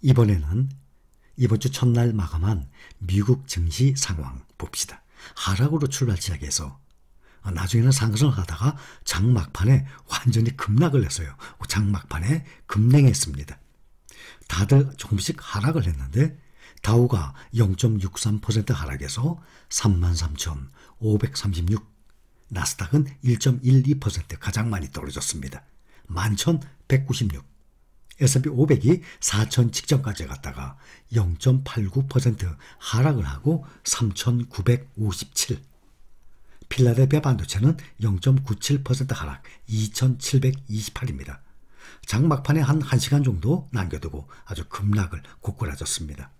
이번에는 이번 주 첫날 마감한 미국 증시 상황 봅시다. 하락으로 출발시작해서 아, 나중에는 상승을 하다가 장막판에 완전히 급락을 했어요. 장막판에 급냉했습니다. 다들 조금씩 하락을 했는데 다우가 0.63% 하락해서 33,536 나스닥은 1.12% 가장 많이 떨어졌습니다. 11,196 S&P 500이 4천 직전까지 갔다가 0.89% 하락을 하고 3,957. 필라델피아 반도체는 0.97% 하락 2,728입니다. 장막판에 한 1시간 정도 남겨두고 아주 급락을 고꾸라졌습니다.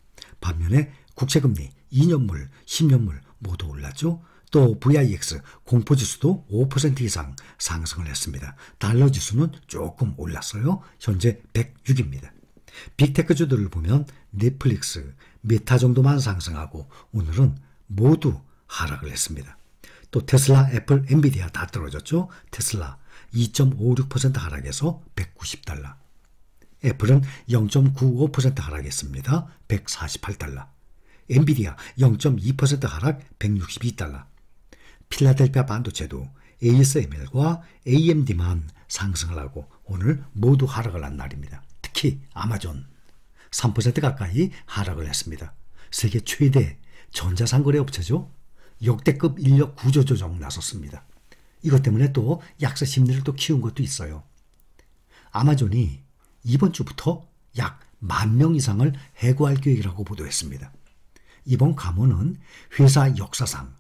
반면에 국채금리 2년물, 10년물 모두 올랐죠. 또 VIX 공포 지수도 5% 이상 상승을 했습니다. 달러 지수는 조금 올랐어요. 현재 106입니다. 빅테크주들을 보면 넷플릭스, 메타 정도만 상승하고 오늘은 모두 하락을 했습니다. 또 테슬라, 애플, 엔비디아 다 떨어졌죠. 테슬라 2.56% 하락해서 190달러. 애플은 0.95% 하락했습니다. 148달러. 엔비디아 0.2% 하락 162달러. 필라델피아 반도체도 ASML과 AMD만 상승을 하고 오늘 모두 하락을 한 날입니다. 특히 아마존 3% 가까이 하락을 했습니다. 세계 최대 전자상거래 업체죠. 역대급 인력 구조 조정 나섰습니다. 이것 때문에 또 약세 심리를 또 키운 것도 있어요. 아마존이 이번 주부터 약 만 명 이상을 해고할 계획이라고 보도했습니다. 이번 가문은 회사 역사상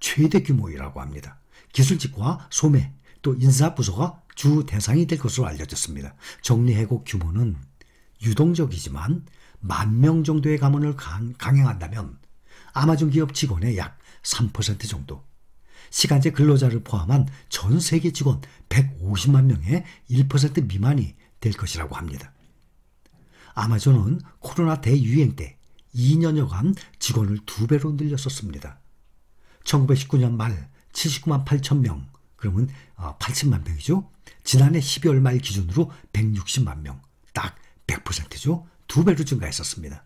최대 규모이라고 합니다. 기술직과 소매 또 인사부서가 주 대상이 될 것으로 알려졌습니다. 정리해고 규모는 유동적이지만 만 명 정도의 가문을 강행한다면 아마존 기업 직원의 약 3% 정도, 시간제 근로자를 포함한 전 세계 직원 150만 명의 1% 미만이 될 것이라고 합니다. 아마존은 코로나 대유행 때 2년여간 직원을 두 배로 늘렸었습니다. 1919년 말 79만 8천 명, 그러면 80만 어, 명이죠. 지난해 12월 말 기준으로 160만 명, 딱 100%죠. 두 배로 증가했었습니다.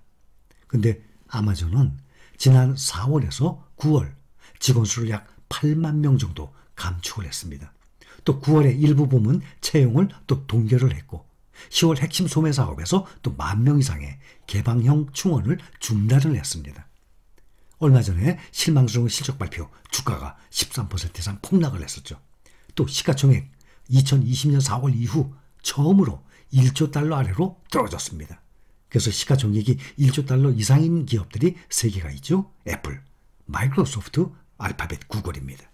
근데 아마존은 지난 4월에서 9월 직원 수를 약 8만 명 정도 감축을 했습니다. 또 9월에 일부 부문 채용을 또 동결을 했고 10월 핵심 소매 사업에서 또 만 명 이상의 개방형 충원을 중단을 했습니다. 얼마 전에 실망스러운 실적 발표 주가가 13% 이상 폭락을 했었죠. 또 시가총액 2020년 4월 이후 처음으로 1조 달러 아래로 떨어졌습니다. 그래서 시가총액이 1조 달러 이상인 기업들이 3개가 있죠. 애플, 마이크로소프트, 알파벳, 구글입니다.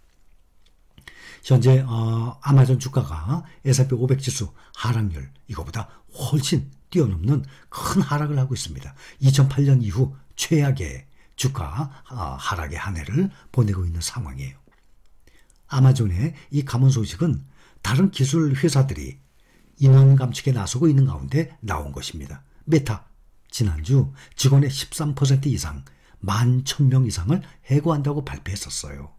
현재 어, 아마존 주가가 S&P 500 지수 하락률 이거보다 훨씬 뛰어넘는 큰 하락을 하고 있습니다. 2008년 이후 최악의 주가 어, 하락의 한 해를 보내고 있는 상황이에요. 아마존의 이 감원 소식은 다른 기술 회사들이 인원 감축에 나서고 있는 가운데 나온 것입니다. 메타 지난주 직원의 13% 이상 11,000명 이상을 해고한다고 발표했었어요.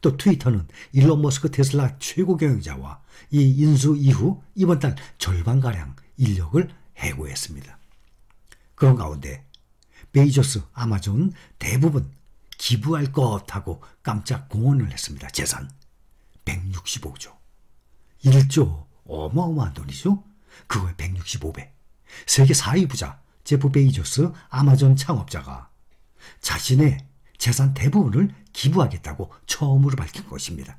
또 트위터는 일론 머스크 테슬라 최고 경영자와 이 인수 이후 이번 달 절반가량 인력을 해고했습니다. 그런 가운데 베이저스 아마존 대부분 기부할 것 하고 깜짝 공헌을 했습니다. 재산 165조. 1조 어마어마한 돈이죠. 그거의 165배. 세계 4위 부자 제프 베이저스 아마존 창업자가 자신의 재산 대부분을 기부하겠다고 처음으로 밝힌 것입니다.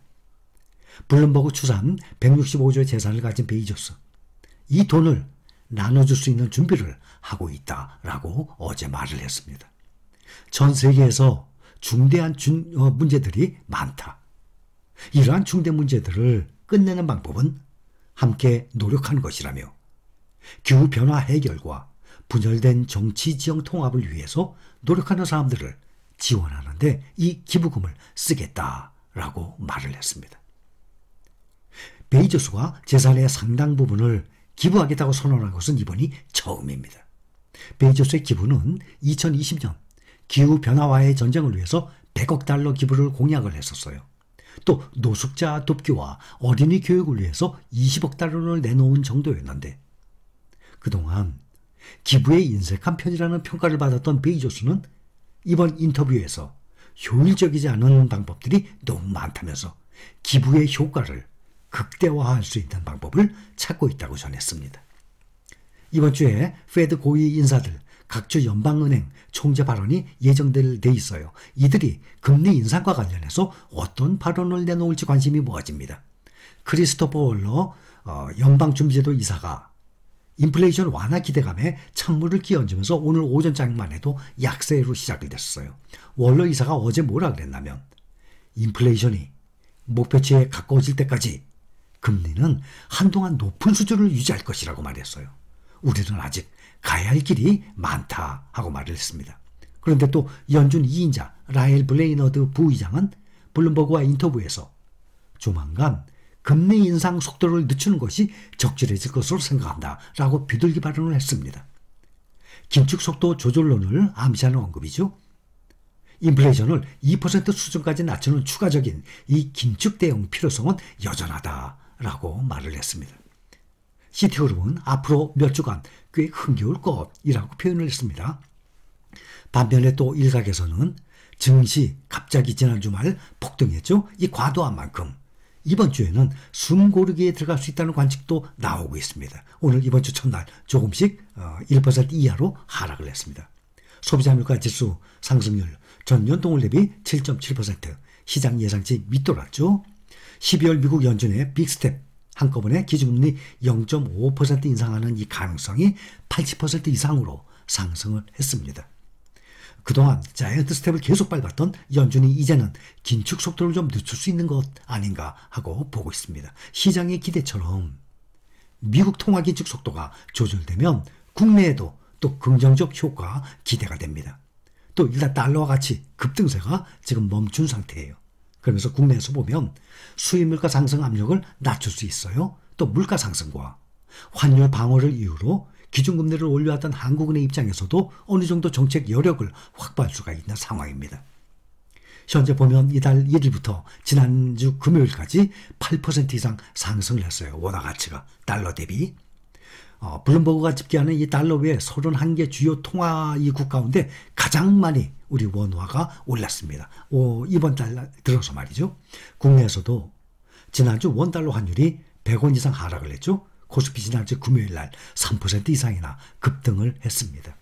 블룸버그 추산 165조의 재산을 가진 베이저스이 돈을 나눠줄 수 있는 준비를 하고 있다라고 어제 말을 했습니다. 전 세계에서 중대한 준, 어, 문제들이 많다. 이러한 중대 문제들을 끝내는 방법은 함께 노력하는 것이라며 기후변화 해결과 분열된 정치 지형 통합을 위해서 노력하는 사람들을 지원하는데 이 기부금을 쓰겠다라고 말을 했습니다. 베이저스가 재산의 상당 부분을 기부하겠다고 선언한 것은 이번이 처음입니다. 베이조스의 기부는 2020년 기후 변화와의 전쟁을 위해서 100억 달러 기부를 공약을 했었어요. 또 노숙자 돕기와 어린이 교육을 위해서 20억 달러를 내놓은 정도였는데 그동안 기부에 인색한 편이라는 평가를 받았던 베이조스는 이번 인터뷰에서 효율적이지 않은 방법들이 너무 많다면서 기부의 효과를 극대화할 수 있는 방법을 찾고 있다고 전했습니다. 이번 주에 페드 고위 인사들, 각주 연방은행 총재 발언이 예정될 데 있어요. 이들이 금리 인상과 관련해서 어떤 발언을 내놓을지 관심이 모아집니다. 크리스토퍼 월러 어, 연방준비제도 이사가 인플레이션 완화 기대감에 찬물을 끼얹으면서 오늘 오전 장만 해도 약세로 시작이 됐어요. 월러 이사가 어제 뭐라 그랬냐면 인플레이션이 목표치에 가까워질 때까지 금리는 한동안 높은 수준을 유지할 것이라고 말했어요. 우리는 아직 가야 할 길이 많다 하고 말을 했습니다. 그런데 또 연준 2인자 라엘 블레이너드 부의장은 블룸버그와 인터뷰에서 조만간 금리 인상 속도를 늦추는 것이 적절해질 것으로 생각한다 라고 비둘기 발언을 했습니다. 긴축 속도 조절론을 암시하는 언급이죠. 인플레이션을 2% 수준까지 낮추는 추가적인 이 긴축 대응 필요성은 여전하다 라고 말을 했습니다. 시티오름은 앞으로 몇 주간 꽤 흥겨울 것이라고 표현을 했습니다. 반면에 또 일각에서는 증시 갑자기 지난 주말 폭등했죠. 이 과도한 만큼 이번 주에는 숨 고르기에 들어갈 수 있다는 관측도 나오고 있습니다. 오늘 이번 주 첫날 조금씩 1% 어, 이하로 하락을 했습니다. 소비자 물가 지수 상승률 전년 동월 대비 7.7% 시장 예상치 밑돌았죠. 12월 미국 연준의 빅스텝 한꺼번에 기준금리 0.5% 인상하는 이 가능성이 80% 이상으로 상승을 했습니다. 그동안 자이언트 스텝을 계속 밟았던 연준이 이제는 긴축 속도를 좀 늦출 수 있는 것 아닌가 하고 보고 있습니다. 시장의 기대처럼 미국 통화 긴축 속도가 조절되면 국내에도 또 긍정적 효과 기대가 됩니다. 또 일단 달러와 같이 급등세가 지금 멈춘 상태예요. 그러면서 국내에서 보면 수입물가 상승 압력을 낮출 수 있어요. 또 물가 상승과 환율 방어를 이유로 기준금리를 올려왔던 한국은행 입장에서도 어느 정도 정책 여력을 확보할 수가 있는 상황입니다. 현재 보면 이달 1일부터 지난주 금요일까지 8% 이상 상승을 했어요. 원화 가치가 달러 대비. 어, 블룸버그가 집계하는 이 달러 외 31개 주요 통화이국 가운데 가장 많이 우리 원화가 올랐습니다. 오, 이번 달 들어서 말이죠. 국내에서도 지난주 원달러 환율이 100원 이상 하락을 했죠. 코스피 지난주 금요일 날 3% 이상이나 급등을 했습니다.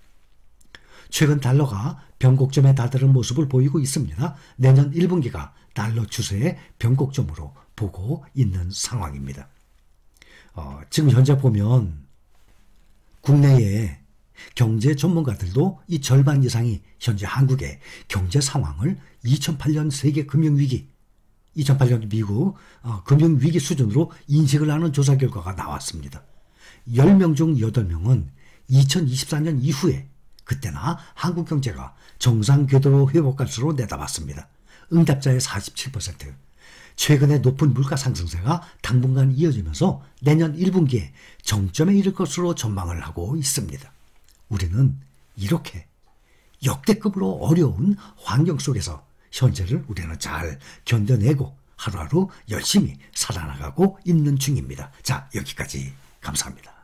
최근 달러가 변곡점에 다다른 모습을 보이고 있습니다. 내년 1분기가 달러 추세의 변곡점으로 보고 있는 상황입니다. 어, 지금 현재 보면 국내에 경제 전문가들도 이 절반 이상이 현재 한국의 경제 상황을 2008년 세계 금융위기, 2008년 미국 어, 금융위기 수준으로 인식을 하는 조사 결과가 나왔습니다. 10명 중 8명은 2024년 이후에 그때나 한국 경제가 정상 궤도로 회복할 수로 내다봤습니다. 응답자의 47%, 최근의 높은 물가 상승세가 당분간 이어지면서 내년 1분기에 정점에 이를 것으로 전망을 하고 있습니다. 우리는 이렇게 역대급으로 어려운 환경 속에서 현재를 우리는 잘 견뎌내고 하루하루 열심히 살아나가고 있는 중입니다. 자, 여기까지 감사합니다.